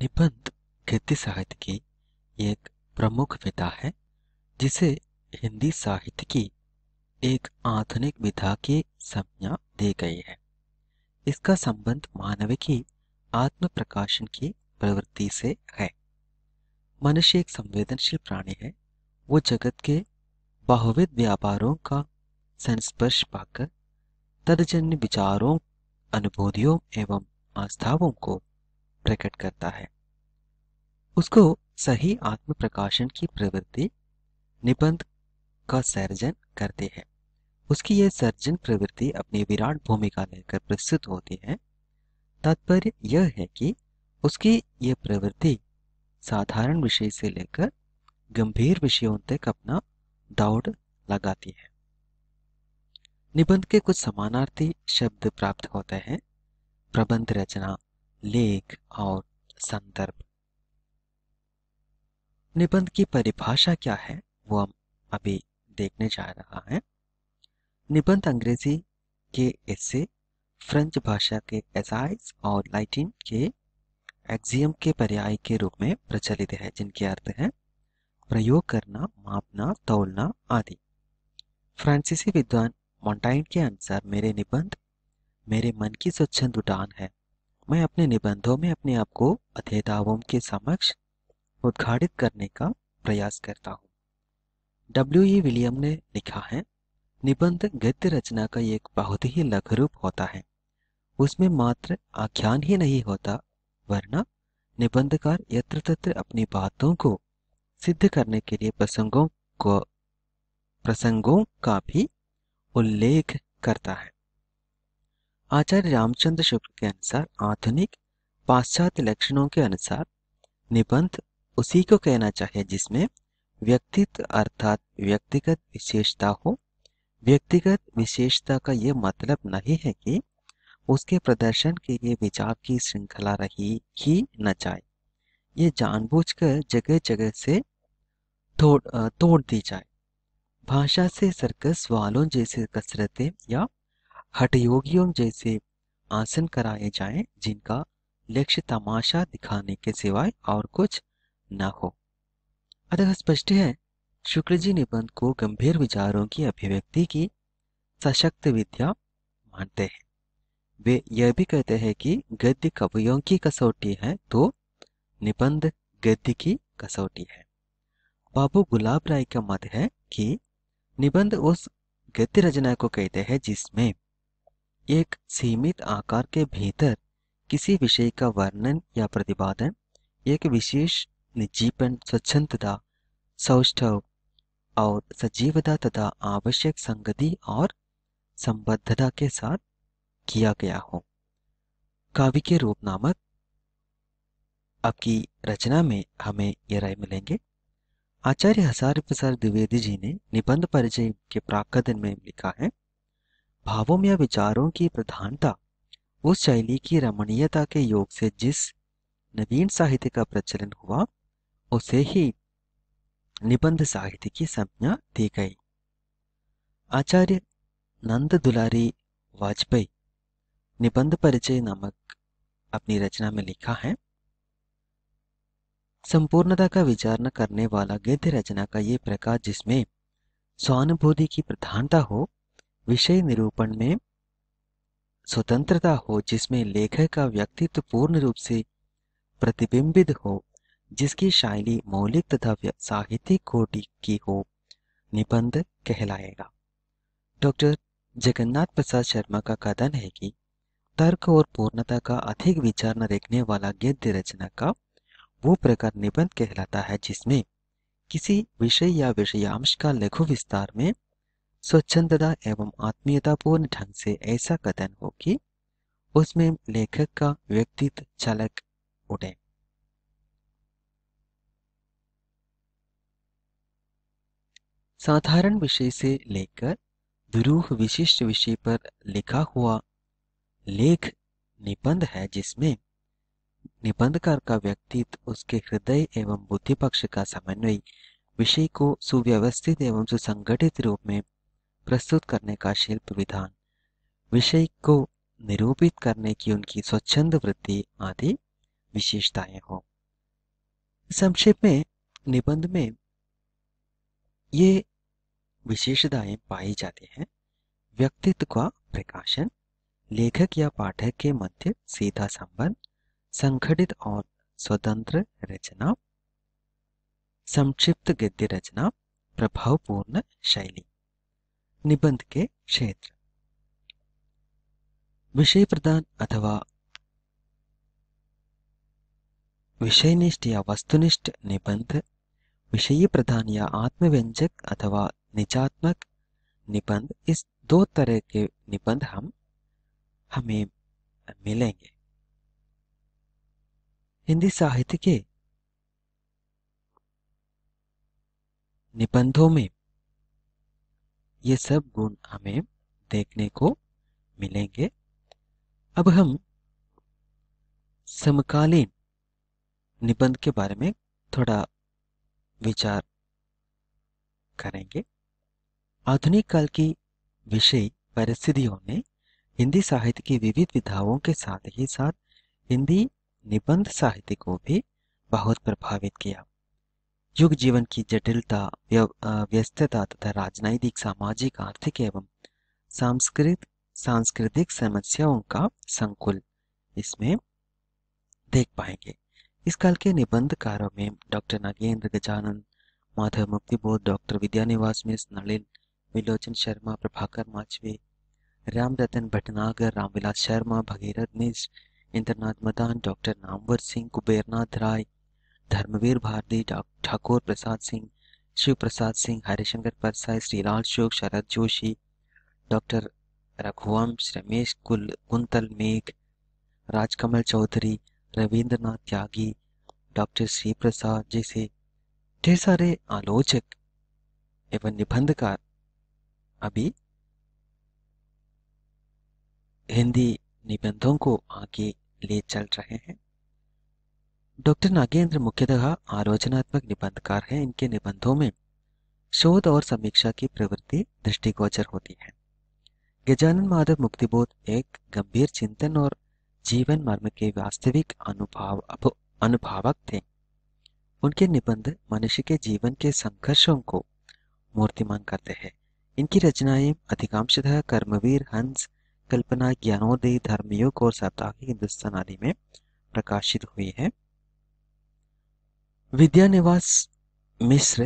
निबंध गद्य साहित्य की एक प्रमुख विधा है जिसे हिंदी साहित्य की एक आधुनिक विधा की संज्ञा दी गई है इसका संबंध मानव की आत्म प्रकाशन की प्रवृत्ति से है मनुष्य एक संवेदनशील प्राणी है वो जगत के बहुविध व्यापारों का संस्पर्श पाकर तदजन्य विचारों अनुभूतियों एवं आस्थाओं को प्रकट करता है उसको सही आत्म प्रकाशन की प्रवृत्ति निबंध का सर्जन करते हैं उसकी यह सर्जन प्रवृत्ति अपनी विराट भूमिका लेकर प्रस्तुत होती है तात्पर्य यह है कि उसकी यह प्रवृत्ति साधारण विषय से लेकर गंभीर विषयों तक अपना दौड़ लगाती है निबंध के कुछ समानार्थी शब्द प्राप्त होते हैं प्रबंध रचना लेख और संदर्भ निबंध की परिभाषा क्या है वो हम अभी देखने जा रहा है निबंध अंग्रेजी के ऐसे फ्रेंच भाषा के एजाइज और लाइटिन के एक्जियम के पर्याय के रूप में प्रचलित है जिनके अर्थ है प्रयोग करना मापना तोलना आदि फ्रांसीसी विद्वान मोन्टाइन के अनुसार मेरे निबंध मेरे मन की स्वच्छंद उड़ान है मैं अपने निबंधों में अपने आप को अध्येताओं के समक्ष उद्घाटित करने का प्रयास करता हूँ डब्ल्यू ई विलियम ने लिखा है निबंध गद्य रचना का एक बहुत ही लघु रूप होता है उसमें मात्र आख्यान ही नहीं होता वरना निबंधकार यत्र तत्र अपनी बातों को सिद्ध करने के लिए प्रसंगों को प्रसंगों का भी उल्लेख करता है आचार्य रामचंद्र शुक्ल के अनुसार आधुनिक पाश्चात्य लक्षणों के अनुसार निबंध उसी को कहना चाहिए जिसमें व्यक्तित्व अर्थात व्यक्तिगत विशेषता हो व्यक्तिगत विशेषता का यह मतलब नहीं है कि उसके प्रदर्शन के लिए विचार की श्रृंखला रही ही न जाए ये जानबूझकर जगह जगह से तोड़ तोड़ दी जाए भाषा से सर्कस वालों जैसे कसरतें या हठ योगियों जैसे आसन कराए जाएं जिनका लक्ष्य तमाशा दिखाने के सिवाय और कुछ न हो अतः स्पष्ट है शुक्ल जी निबंध को गंभीर विचारों की अभिव्यक्ति की सशक्त विद्या मानते हैं वे यह भी कहते हैं कि गद्य कवियों की कसौटी है तो निबंध गद्य की कसौटी है बाबू गुलाब राय का मत है कि निबंध उस गद्य रचना को कहते हैं जिसमें एक सीमित आकार के भीतर किसी विषय का वर्णन या प्रतिपादन एक विशेष निजीपन स्वच्छता सौष्ठव और सजीवता तथा आवश्यक संगति और संबद्धता के साथ किया गया हो काव्य के रूप नामक आपकी रचना में हमें ये राय मिलेंगे आचार्य हजार प्रसाद द्विवेदी जी ने निबंध परिचय के प्राकदन में लिखा है भावों या विचारों की प्रधानता उस शैली की रमणीयता के योग से जिस नवीन साहित्य का प्रचलन हुआ उसे ही निबंध साहित्य की संज्ञा दी गई आचार्य नंद दुलारी वाजपेयी निबंध परिचय नामक अपनी रचना में लिखा है संपूर्णता का विचार न करने वाला गद्य रचना का ये प्रकार जिसमें स्वानुभूति की प्रधानता हो विषय निरूपण में स्वतंत्रता हो जिसमें लेखक का व्यक्तित्व पूर्ण रूप से प्रतिबिंबित हो जिसकी शैली मौलिक तथा साहित्यिक कोटि की हो निबंध कहलाएगा डॉक्टर जगन्नाथ प्रसाद शर्मा का कथन है कि तर्क और पूर्णता का अधिक विचार न देखने वाला गद्य रचना का वो प्रकार निबंध कहलाता है जिसमें किसी विषय या विषयांश का लघु विस्तार में स्वच्छंदता एवं आत्मीयतापूर्ण ढंग से ऐसा कथन हो कि उसमें लेखक का व्यक्तित्व झलक उठे साधारण विषय से लेकर दुरूह विशिष्ट विषय पर लिखा हुआ लेख निबंध है जिसमें निबंधकार का व्यक्तित्व उसके हृदय एवं बुद्धि पक्ष का समन्वय विषय को सुव्यवस्थित एवं सुसंगठित रूप में प्रस्तुत करने का शिल्प विधान विषय को निरूपित करने की उनकी स्वच्छंद वृत्ति आदि विशेषताएं हो संक्षेप में निबंध में ये विशेषताएं पाई जाती हैं व्यक्तित्व का प्रकाशन लेखक या पाठक के मध्य सीधा संबंध संगठित और स्वतंत्र रचना संक्षिप्त गद्य रचना प्रभावपूर्ण शैली निबंध के क्षेत्र विषय प्रदान अथवा विषयनिष्ठ या वस्तुनिष्ठ निबंध विषय प्रधान या आत्मव्यंजक अथवा निजात्मक निबंध इस दो तरह के निबंध हम हमें मिलेंगे हिंदी साहित्य के निबंधों में ये सब गुण हमें देखने को मिलेंगे अब हम समकालीन निबंध के बारे में थोड़ा विचार करेंगे आधुनिक काल की विषय परिस्थितियों ने हिंदी साहित्य की विविध विधाओं के साथ ही साथ हिंदी निबंध साहित्य को भी बहुत प्रभावित किया युग जीवन की जटिलता व्यस्तता तथा राजनैतिक सामाजिक आर्थिक एवं सांस्कृत सांस्कृतिक समस्याओं का संकुल इसमें देख पाएंगे इस काल के निबंधकारों में doctor Nagendra Gajanan Madhav Muktibodh doctor Vidyaniwas Mishra Nalin Vilochan Sharma Prabhakar Machwe Ram Ratan Bhatnagar Ramvilas Sharma Bhagirath Mishra Indranath Madan doctor Namvar Singh Kubernath Rai Dharmveer Bharati Thakur Prasad Singh Shiv Prasad Singh Harishankar Parsai Shrilal Shukla Sharad Joshi doctor Raghuvansh Ramesh कुल कुंतल मेघ राजकमल चौधरी रविंद्रनाथ त्यागी डॉक्टर श्री प्रसाद जैसे ढेर सारे आलोचक एवं निबंधकार अभी हिंदी निबंधों को आगे ले चल रहे हैं डॉक्टर नागेंद्र मुख्यतः आलोचनात्मक निबंधकार हैं इनके निबंधों में शोध और समीक्षा की प्रवृत्ति दृष्टिगोचर होती है गजानन माधव मुक्तिबोध एक गंभीर चिंतन और जीवन मर्म के वास्तविक अनुभाव अनुभावक थे उनके निबंध मनुष्य के जीवन के संघर्षों को मूर्तिमान करते हैं इनकी रचनाएं अधिकांशतः कर्मवीर हंस कल्पना ज्ञानोदय धर्मयुग और साप्ताहिक हिंदुस्तान आदि में प्रकाशित हुई है विद्यानिवास मिश्र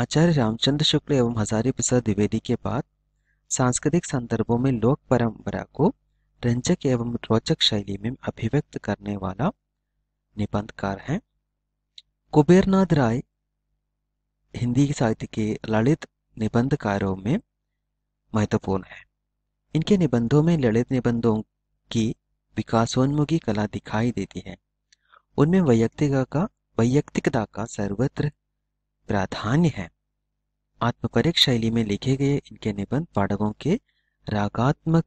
आचार्य रामचंद्र शुक्ल एवं हजारी प्रसाद द्विवेदी के बाद सांस्कृतिक संदर्भों में लोक परंपरा को रंजक एवं रोचक शैली में अभिव्यक्त करने वाला निबंधकार हैं कुबेरनाथ राय हिंदी साहित्य के ललित निबंधकारों में महत्वपूर्ण है इनके निबंधों में ललित निबंधों की विकासोन्मुखी कला दिखाई देती है उनमें वैयक्तिक का वैयक्तिकता का सर्वत्र प्राधान्य है आत्मपरिक शैली में लिखे गए इनके निबंध पाठकों के रागात्मक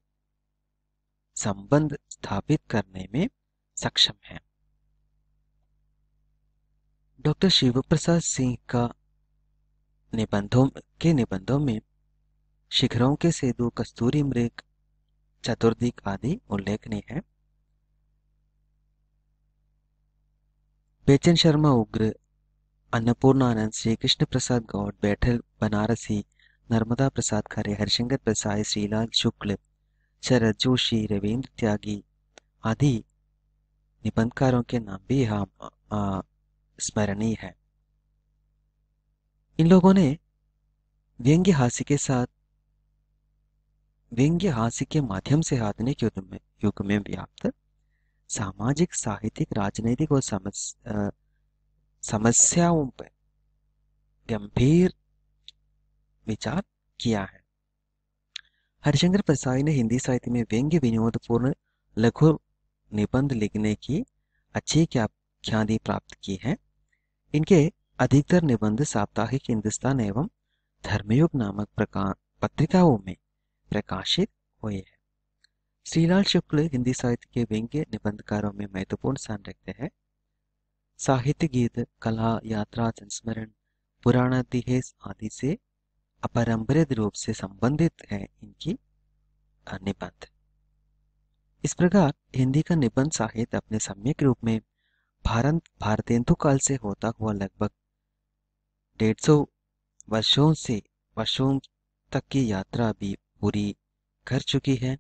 संबंध स्थापित करने में सक्षम है डॉक्टर शिव प्रसाद सिंह का निबंधों के निबंधों में शिखरों के सेदु कस्तूरी मृग चतुर्दिक आदि उल्लेखनीय है बेचन शर्मा उग्र अन्नपूर्ण आनंद श्री कृष्ण प्रसाद गौड़ बैठल बनारसी नर्मदा प्रसाद खरे हरिशंकर प्रसाद श्रीलाल शुक्ल शरद जोशी रविंद्र त्यागी आदि निबंधकारों के नाम भी यहाँ स्मरणीय है इन लोगों ने व्यंग्य हास्य के साथ व्यंग्य हास्य के माध्यम से आधुनिक के युग में व्याप्त सामाजिक साहित्यिक राजनीतिक और समस्, आ, समस्याओं पर गंभीर विचार किया है हरिशंकर प्रसाई ने हिंदी साहित्य में व्यंग्य विनोदपूर्ण लघु निबंध लिखने की अच्छी ख्याति प्राप्त की है इनके अधिकतर निबंध साप्ताहिक हिंदुस्तान एवं धर्मयुग नामक पत्रिकाओं में प्रकाशित हुए हैं श्रीलाल शुक्ल हिंदी साहित्य के व्यंग्य निबंधकारों में महत्वपूर्ण स्थान रखते हैं साहित्य गीत कला यात्रा संस्मरण पुराण इतिहास आदि से अपरंपरित रूप से संबंधित है इनकी निबंध इस प्रकार हिंदी का निबंध साहित्य अपने सम्यक रूप में भारत भारतेंदु काल से होता हुआ लगभग डेढ़ सौ वर्षों से वर्षों तक की यात्रा भी पूरी कर चुकी है